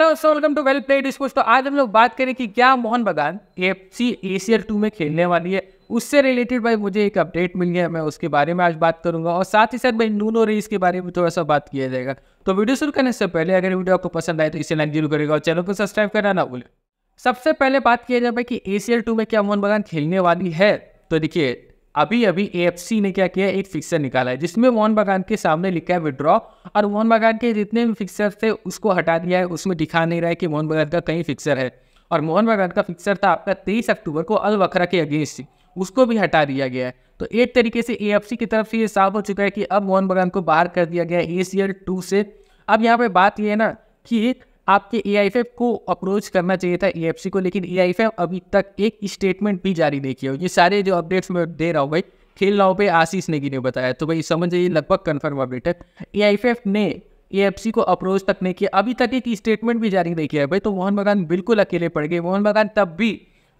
welcome to well played sports तो आज हम लोग बात करें कि क्या मोहन बगान एफ सी एशियर टू में खेलने वाली है उससे रिलेटेड भाई मुझे एक अपडेट मिल है मैं उसके बारे में आज बात करूंगा और साथ ही साथ भाई नूनो रेस के बारे में थोड़ा सा बात किया जाएगा तो वीडियो शुरू करने से पहले अगर वीडियो आपको पसंद आए तो इसे लाइक जरूर करेगा और चैनल को सब्सक्राइब करना ना भूलें सबसे पहले बात किया जाए भाई कि एशियर टू में क्या मोहन बगान खेलने वाली है तो देखिए अभी अभी ए ने क्या किया एक फिक्सर निकाला है जिसमें मोहन बगान के सामने लिखा है विड्रॉ और मोहन बगान के जितने भी फिक्सर थे उसको हटा दिया है उसमें दिखा नहीं रहा है कि मोहन बगान का कहीं फिक्सर है और मोहन बगान का फिक्सर था आपका तेईस अक्टूबर को अल वखरा के अगेंस्ट उसको भी हटा दिया गया है तो एक तरीके से ए की तरफ से ये साफ हो चुका है कि अब मोहन बगान को बाहर कर दिया गया है ए टू से अब यहाँ पर बात यह है ना कि आपके ए को अप्रोच करना चाहिए था ए को लेकिन ए अभी तक एक स्टेटमेंट भी जारी नहीं किया ये सारे जो अपडेट्स मैं दे रहा हूँ भाई खेल नाव पे आशीष नेगी ने बताया तो भाई समझ जाइए लगभग कन्फर्म अपडेट है ए ने ए को अप्रोच तक नहीं किया अभी तक एक स्टेटमेंट भी जारी नहीं किया है भाई तो मोहन बगान बिल्कुल अकेले पड़ गए मोहन बगान तब भी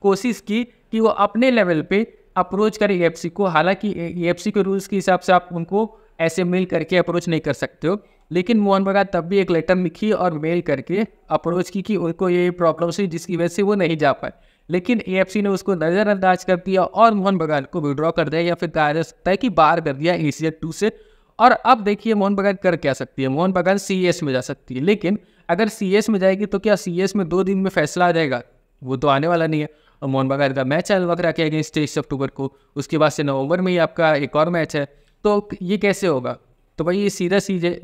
कोशिश की कि वो अपने लेवल पर अप्रोच करें ए को हालांकि ए के रूल्स के हिसाब से आप उनको ऐसे मिल करके अप्रोच नहीं कर सकते हो लेकिन मोहन बगात तब भी एक लेटर लिखी और मेल करके अप्रोच की कि उनको ये प्रॉब्लम हुई जिसकी वजह से वो नहीं जा पाए लेकिन ए ने उसको नज़रअंदाज कर दिया और मोहन भगत को विड्रॉ कर दिया या फिर कहा जा सकता है कि बाहर कर दिया ए टू से और अब देखिए मोहन भगत कर क्या सकती है मोहन भगत सी में जा सकती है लेकिन अगर सी में जाएगी तो क्या सी में दो दिन में फैसला आ जाएगा वो तो आने वाला नहीं है और मोहन भगत का मैच है अलवकरा के अगेंस्ट तेईस अक्टूबर को उसके बाद से नवंबर में ही आपका एक और मैच है तो ये कैसे होगा तो भाई ये सीधा सीधे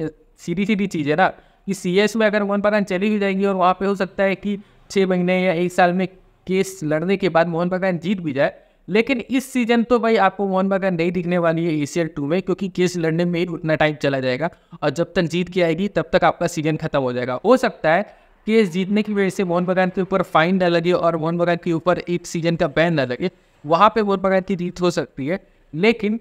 सीधी सीधी चीज़ है ना कि सी एस में अगर मोहन बगान चली भी जाएगी और वहाँ पे हो सकता है कि छः महीने या एक साल में केस लड़ने के बाद मोहन बगान जीत भी जाए लेकिन इस सीजन तो भाई आपको मोहन बगान नहीं दिखने वाली है एशियल टू में क्योंकि केस लड़ने में ही उतना टाइम चला जाएगा और जब तक जीत के आएगी तब तक आपका सीजन खत्म हो जाएगा हो सकता है केस जीतने की वजह से मोहन बगान के ऊपर फाइन न लगे और मोहन बगान के ऊपर एक सीजन का बैन न लगे वहाँ पर मोहन बगान की जीत हो सकती है लेकिन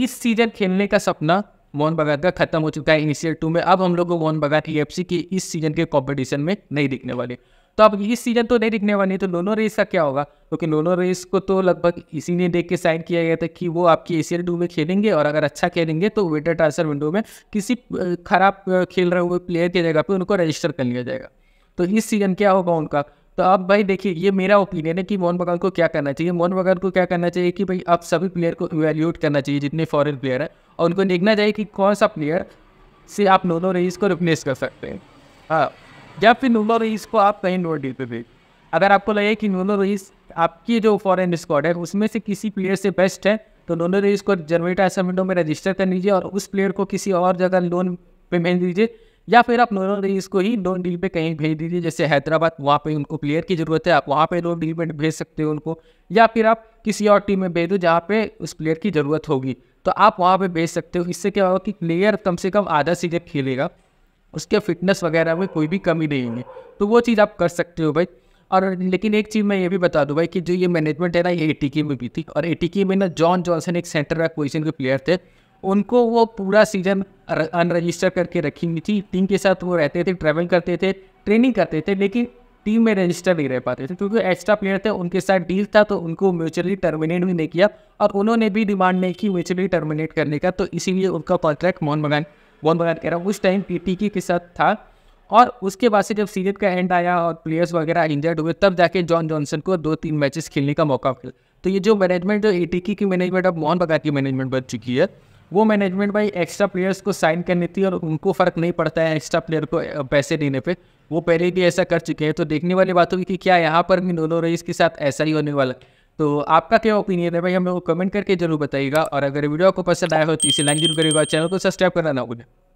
इस सीजन खेलने का सपना मोहन बगात का खत्म हो चुका है इनिशियल टू में अब हम लोग को मोहन ई एफ की इस सीजन के कॉम्पिटिशन में नहीं दिखने वाले तो अब इस सीजन तो नहीं दिखने वाली तो लोनो रेस का क्या होगा क्योंकि तो लोनो रेस को तो लगभग इसीलिए देख के साइन किया गया था कि वो आपकी एशियल टू में खेलेंगे और अगर अच्छा खेलेंगे तो वेटर ट्रांसफर विंडो में किसी खराब खेल रहे हुए प्लेयर की जगह पर उनको रजिस्टर कर लिया जाएगा तो इस सीजन क्या होगा उनका तो अब भाई देखिए ये मेरा ओपिनियन है कि मोहन बगान को क्या करना चाहिए मोहन बगान को क्या करना चाहिए कि भाई आप सभी प्लेयर को इवेल्यूट करना चाहिए जितने फॉरेन प्लेयर हैं और उनको देखना चाहिए कि कौन सा प्लेयर से आप नोनो रईस को रिप्लेस कर सकते हैं हाँ या फिर नोनो रईस को आप कहीं नोट डील पर भेज अगर आपको लगे कि नोनो रईस आपकी जो फॉरन स्क्वाड है उसमें से किसी प्लेयर से बेस्ट है तो नोनो रईस को जनवरी टाइम में रजिस्टर कर लीजिए और उस प्लेयर को किसी और जगह लोन पेमेंट दीजिए या फिर आप नॉर्मल रेस को ही लोन डील पे कहीं भेज दीजिए जैसे हैदराबाद वहाँ पे उनको प्लेयर की ज़रूरत है आप वहाँ पे लोन डील पे भेज सकते हो उनको या फिर आप किसी और टीम में भेज दो जहाँ पे उस प्लेयर की ज़रूरत होगी तो आप वहाँ पे भेज सकते हो इससे क्या होगा कि प्लेयर कम से कम आधा सीजन खेलेगा उसके फिटनेस वगैरह में कोई भी कमी नहीं होगी तो वो चीज़ आप कर सकते हो भाई और लेकिन एक चीज़ मैं ये भी बता दूँ भाई कि जो ये मैनेजमेंट है ना ये ए में भी थी और ए में ना जॉन जॉनसन एक सेंटर बैक पोजिशन के प्लेयर थे उनको वो पूरा सीजन अनरजिस्टर करके रखी हुई थी टीम के साथ वो रहते थे ट्रैवल करते थे ट्रेनिंग करते थे लेकिन टीम में रजिस्टर नहीं रह पाते थे क्योंकि एक्स्ट्रा प्लेयर थे उनके साथ डील था तो उनको म्यूचुअली टर्मिनेट भी नहीं किया और उन्होंने भी डिमांड नहीं की म्यूचुअली टर्मिनेट करने का तो इसीलिए उनका कॉन्ट्रैक्ट मोहन बगान मोहन बगान कह रहा उस टाइम पी के साथ था और उसके बाद से जब सीरीज का एंड आया और प्लेयर्स वगैरह इंजर्ड हुए तब जाके जॉन जॉनसन को दो तीन मैचेस खेलने का मौका मिला तो ये जो मैनेजमेंट जो ए की मैनेजमेंट अब मोहन बगान की मैनेजमेंट बन चुकी है वो मैनेजमेंट भाई एक्स्ट्रा प्लेयर्स को साइन करनी थी और उनको फ़र्क नहीं पड़ता है एक्स्ट्रा प्लेयर को पैसे देने पे वो पहले भी ऐसा कर चुके हैं तो देखने वाली बात होगी कि क्या यहाँ पर भी नोलो रईस के साथ ऐसा ही होने वाला तो आपका क्या ओपिनियन है भाई हमें वो कमेंट करके जरूर बताइएगा और अगर वीडियो आपको पसंद आया हो तो इसे लाइक जरूर करेगा चैनल को सब्सक्राइब करना ना भूलें